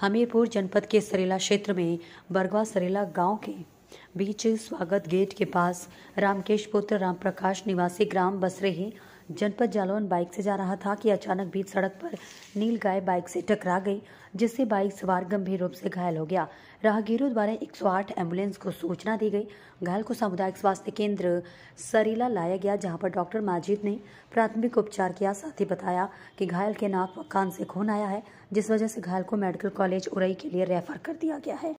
हमीरपुर जनपद के सरेला क्षेत्र में बरगवा सरेला गांव के बीच स्वागत गेट के पास रामकेश पुत्र रामप्रकाश निवासी ग्राम रहे जनपद जालौन बाइक से जा रहा था कि अचानक बीच सड़क पर नील गाय बाइक से टकरा गई जिससे बाइक सवार गंभीर रूप से घायल हो गया राहगीरों द्वारा 108 एम्बुलेंस को सूचना दी गई घायल को सामुदायिक स्वास्थ्य केंद्र सरीला लाया गया जहां पर डॉक्टर माजिद ने प्राथमिक उपचार किया साथ ही बताया कि घायल के नाक व कान से खून आया है जिस वजह से घायल को मेडिकल कॉलेज उरई के लिए रेफर कर दिया गया है